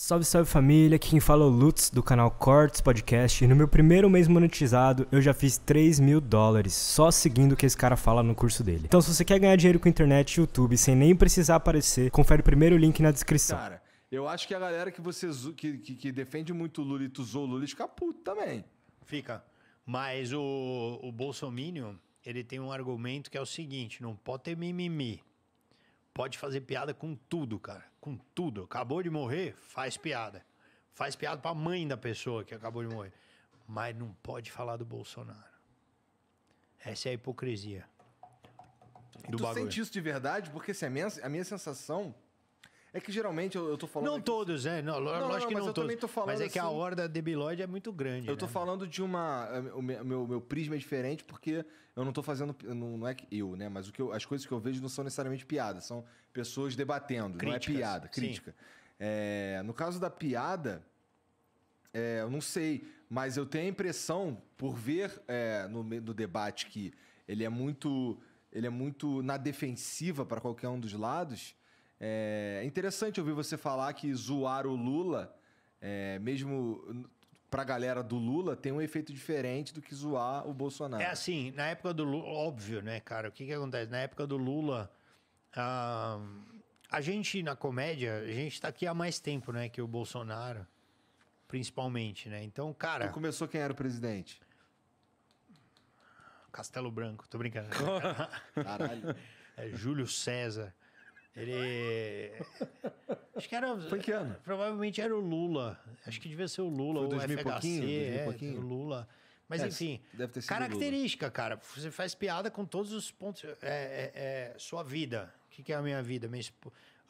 Salve, salve família, aqui quem fala é o Lutz do canal Cortes Podcast e no meu primeiro mês monetizado eu já fiz 3 mil dólares só seguindo o que esse cara fala no curso dele. Então se você quer ganhar dinheiro com internet e YouTube sem nem precisar aparecer, confere o primeiro link na descrição. Cara, eu acho que a galera que você que, que, que defende muito o Lula e tu zoou o Lula fica puto também. Fica, mas o, o Bolsonaro ele tem um argumento que é o seguinte, não pode ter mimimi pode fazer piada com tudo, cara. Com tudo. Acabou de morrer, faz piada. Faz piada pra mãe da pessoa que acabou de morrer. Mas não pode falar do Bolsonaro. Essa é a hipocrisia. Do e tu bagulho. sente isso de verdade? Porque assim, a, minha, a minha sensação é que geralmente eu, eu tô falando. Não aqui... todos, é. Não, não, lógico não, que não todos. Tô falando mas é assim... que a assim- horda debilóide é muito grande. Eu tô né? falando de uma. Eh, o meu, meu prisma é diferente porque eu não tô fazendo. Não, não é eu, né? Mas o que eu, as coisas que eu vejo não são necessariamente piadas. São pessoas debatendo. Críticas, não é piada, crítica. É, no caso da piada. É, eu não sei, mas eu tenho a impressão, por ver é, no, no debate que ele é muito ele é muito na defensiva para qualquer um dos lados. É interessante ouvir você falar que zoar o Lula, é, mesmo para a galera do Lula, tem um efeito diferente do que zoar o Bolsonaro. É assim, na época do Lula, óbvio, né, cara? O que, que acontece? Na época do Lula, a, ah, a gente na comédia, a gente está aqui há mais tempo, né, que o Bolsonaro, principalmente, né? Então, cara. Tu começou quem era o presidente? Castelo Branco, tô brincando. Caralho. É, Júlio César. Ele. É, acho que era. Foi que ano? Provavelmente era o Lula. Acho que devia ser o Lula, Foi o 2000 FHC, pouquinho, 2000 é, pouquinho. o Lula. Mas, é, enfim, característica, Lula. cara. Você faz piada com todos os pontos. É, é, é, sua vida. O que, que é a minha vida? Minha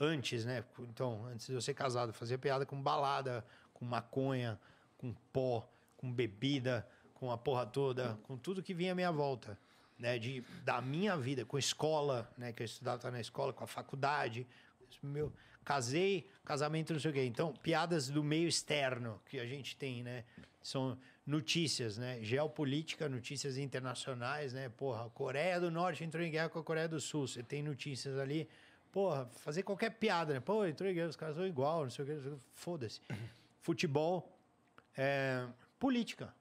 Antes, né? Então, antes de eu ser casado, fazia piada com balada, com maconha, com pó, com bebida, com a porra toda, com tudo que vinha à minha volta né, de, da minha vida, com escola, né, que eu estudava na escola, com a faculdade, meu, casei, casamento, não sei o quê. Então, piadas do meio externo que a gente tem, né? São notícias, né? Geopolítica, notícias internacionais, né? Porra, a Coreia do Norte entrou em guerra com a Coreia do Sul. Você tem notícias ali. Porra, fazer qualquer piada, né? Pô, entrou em guerra, os caras são igual, não sei o quê. Foda-se. Uhum. Futebol, é, política.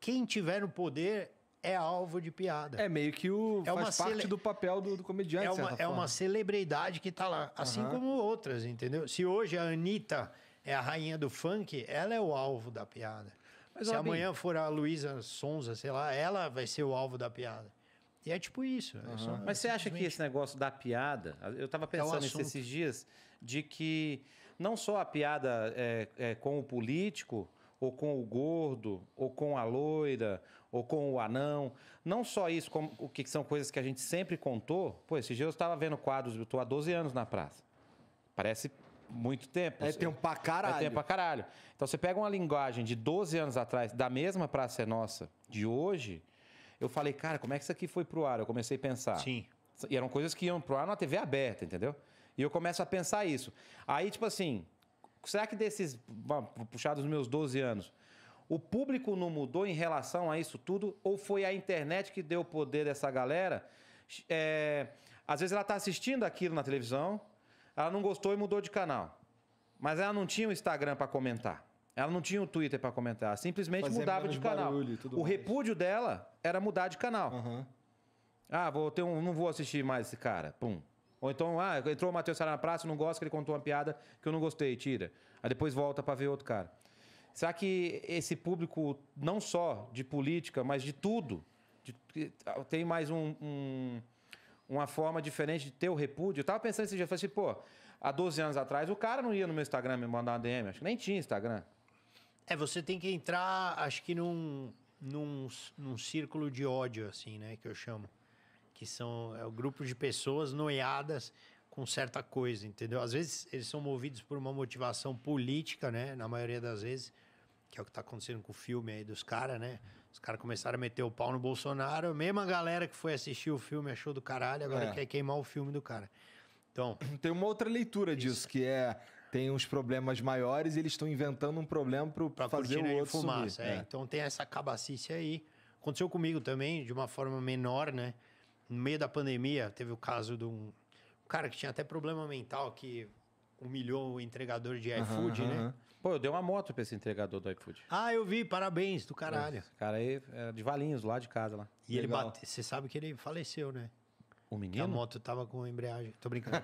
Quem tiver no poder é alvo de piada. É meio que o é faz parte cele... do papel do, do comediante. É uma, é uma celebridade que está lá, assim uhum. como outras, entendeu? Se hoje a Anitta é a rainha do funk, ela é o alvo da piada. Mas, Se amanhã for a Luísa Sonza, sei lá, ela vai ser o alvo da piada. E é tipo isso. Uhum. É só, Mas você simplesmente... acha que esse negócio da piada, eu estava é pensando é um esses dias, de que não só a piada é, é com o político, ou com o gordo, ou com a loira, ou com o anão. Não só isso, como, o que são coisas que a gente sempre contou. Pô, esse Jesus eu estava vendo quadros, eu estou há 12 anos na praça. Parece muito tempo. É tempo pra caralho. É tempo pra caralho. Então você pega uma linguagem de 12 anos atrás, da mesma praça é nossa, de hoje, eu falei, cara, como é que isso aqui foi pro ar? Eu comecei a pensar. Sim. E eram coisas que iam pro ar na TV aberta, entendeu? E eu começo a pensar isso. Aí, tipo assim, Será que desses, puxar dos meus 12 anos, o público não mudou em relação a isso tudo? Ou foi a internet que deu o poder dessa galera? É, às vezes ela está assistindo aquilo na televisão, ela não gostou e mudou de canal. Mas ela não tinha o Instagram para comentar. Ela não tinha o Twitter para comentar. Simplesmente Fazia mudava de canal. Barulho, o mais. repúdio dela era mudar de canal. Uhum. Ah, vou ter um, não vou assistir mais esse cara. Pum. Ou então, ah, entrou o Matheus Sara na praça, não gosto que ele contou uma piada que eu não gostei, tira. Aí depois volta para ver outro cara. Será que esse público, não só de política, mas de tudo, de, tem mais um, um, uma forma diferente de ter o repúdio? Eu tava pensando esse dia, eu falei assim, pô, há 12 anos atrás o cara não ia no meu Instagram me mandar uma DM, acho que nem tinha Instagram. É, você tem que entrar, acho que num, num, num círculo de ódio, assim, né, que eu chamo que são é o grupo de pessoas noiadas com certa coisa, entendeu? Às vezes eles são movidos por uma motivação política, né? Na maioria das vezes, que é o que tá acontecendo com o filme aí dos caras, né? Os caras começaram a meter o pau no Bolsonaro, a mesma galera que foi assistir o filme achou do caralho, agora é. quer queimar o filme do cara. Então, tem uma outra leitura isso. disso que é tem uns problemas maiores e eles estão inventando um problema para fazer o outro fumaça, subir. É. É. Então tem essa cabacice aí. Aconteceu comigo também, de uma forma menor, né? no meio da pandemia, teve o caso de um cara que tinha até problema mental, que humilhou o entregador de iFood, uhum, né? Uhum. Pô, eu dei uma moto pra esse entregador do iFood. Ah, eu vi, parabéns, do caralho. Esse cara aí era é de Valinhos, lá de casa lá. E Legal. ele bate... você sabe que ele faleceu, né? O menino? A moto tava com embreagem. Tô brincando.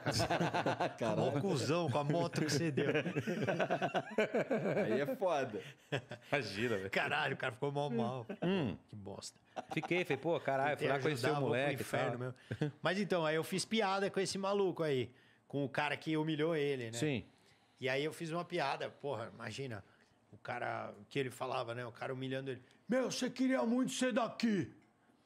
Tomou o cuzão com a moto que você deu. Aí é foda. Imagina, velho. Caralho, o cara ficou mal, mal. Hum. Que bosta. Fiquei, falei, pô, caralho, fui lá conhecer o moleque. Inferno mesmo. Mas então, aí eu fiz piada com esse maluco aí. Com o cara que humilhou ele, né? Sim. E aí eu fiz uma piada, porra, imagina. O cara que ele falava, né? O cara humilhando ele. Meu, você queria muito ser daqui.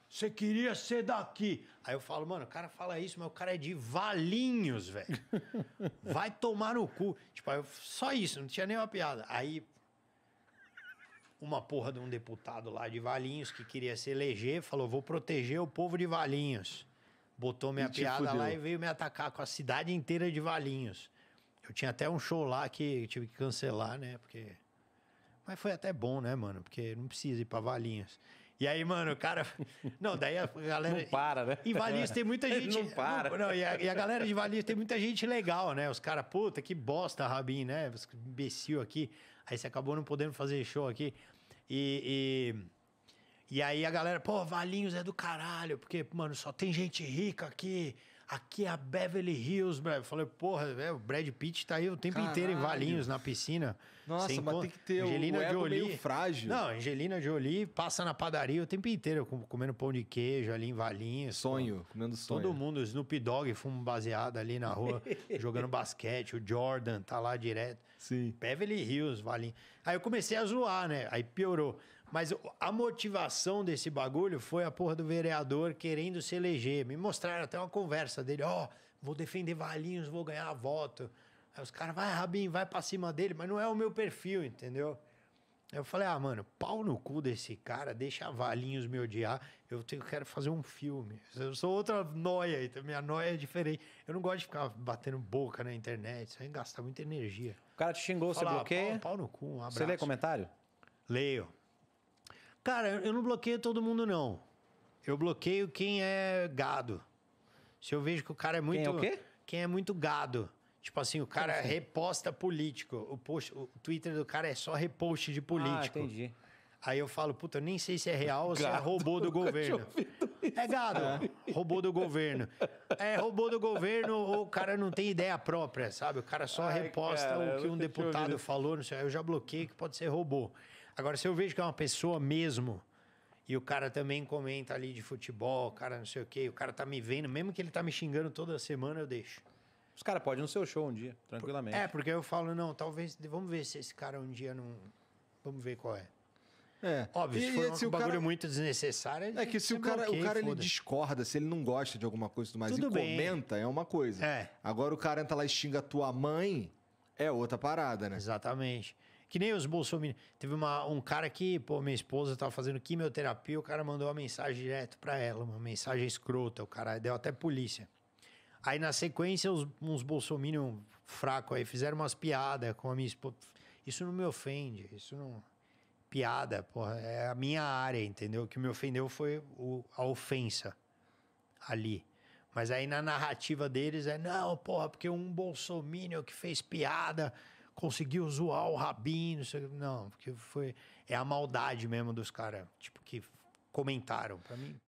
Você queria ser daqui. Aí eu falo, mano, o cara fala isso, mas o cara é de Valinhos, velho. Vai tomar no cu. Tipo, eu, só isso, não tinha nenhuma piada. Aí, uma porra de um deputado lá de Valinhos que queria se eleger, falou: vou proteger o povo de Valinhos. Botou minha piada fudeu. lá e veio me atacar com a cidade inteira de Valinhos. Eu tinha até um show lá que tive que cancelar, né? Porque. Mas foi até bom, né, mano? Porque não precisa ir pra Valinhos. E aí, mano, o cara. Não, daí a galera. Não para, né? E Valias tem muita gente. Não para. Não, não e, a, e, a, galera de Valinhos tem muita gente legal, né? Os caras, puta, que bosta, Rabin, né? Os imbecil aqui. Aí você acabou não podendo fazer show aqui. E. e... e aí a galera, pô, Valinhos é do caralho, porque, mano, só tem gente rica aqui aqui é a Beverly Hills, Brad. falei, porra, é, o Brad Pitt tá aí o tempo Caralho. inteiro em Valinhos, na piscina. Nossa, mas tem que ter Angelina o ego Jolie. meio frágil. Não, Angelina Jolie passa na padaria o tempo inteiro, comendo pão de queijo ali em Valinhos. Sonho, com... comendo sonho. Todo mundo, Snoop Dogg, fumo baseado ali na rua, jogando basquete, o Jordan tá lá direto. Sim. Beverly Hills, Valinhos. Aí eu comecei a zoar, né? Aí piorou. Mas a motivação desse bagulho foi a porra do vereador querendo se eleger. Me mostraram até uma conversa dele: ó, oh, vou defender Valinhos, vou ganhar voto. Aí os caras, vai, Rabin, vai pra cima dele, mas não é o meu perfil, entendeu? Eu falei, ah, mano, pau no cu desse cara, deixa Valinhos me odiar. Eu tenho, quero fazer um filme. Eu sou outra noia, então minha noia é diferente. Eu não gosto de ficar batendo boca na internet, isso aí gasta muita energia. O cara te xingou, você bloqueia? Pau, pau no cu, um abraço. Você lê comentário? Leio. Cara, eu não bloqueio todo mundo, não. Eu bloqueio quem é gado. Se eu vejo que o cara é muito. Quem é o quê? Quem é muito gado. Tipo assim, o cara assim? reposta político. O, post, o Twitter do cara é só repost de político. Ah, entendi. Aí eu falo, puta, eu nem sei se é real ou se é robô do governo. É gado, é. robô do governo. É robô do governo ou o cara não tem ideia própria, sabe? O cara só Ai, reposta cara, o que um deputado falou, não sei. Eu já bloqueei que pode ser robô. Agora, se eu vejo que é uma pessoa mesmo, e o cara também comenta ali de futebol, o cara não sei o quê, o cara tá me vendo, mesmo que ele tá me xingando toda semana, eu deixo. Os caras podem não no seu show um dia, tranquilamente. É, porque eu falo, não, talvez, vamos ver se esse cara um dia não. Vamos ver qual é. É. Óbvio, e, se for um bagulho cara... muito desnecessário. É, é que se o cara, bloqueia, o cara ele discorda, se ele não gosta de alguma coisa tudo mais tudo e bem. comenta, é uma coisa. É. Agora o cara entra lá e xinga a tua mãe, é outra parada, né? Exatamente. Que nem os bolsominions. Teve uma, um cara que, pô, minha esposa tava fazendo quimioterapia, o cara mandou uma mensagem direto para ela, uma mensagem escrota, o cara deu até polícia. Aí na sequência, os, uns bolsominion fracos aí fizeram umas piadas com a minha esposa. Isso não me ofende, isso não. Piada, porra, é a minha área, entendeu? O que me ofendeu foi o, a ofensa ali. Mas aí na narrativa deles é, não, porra, porque um bolsominion que fez piada conseguiu zoar o Rabin, não sei Não, porque foi. É a maldade mesmo dos caras, tipo, que comentaram para mim.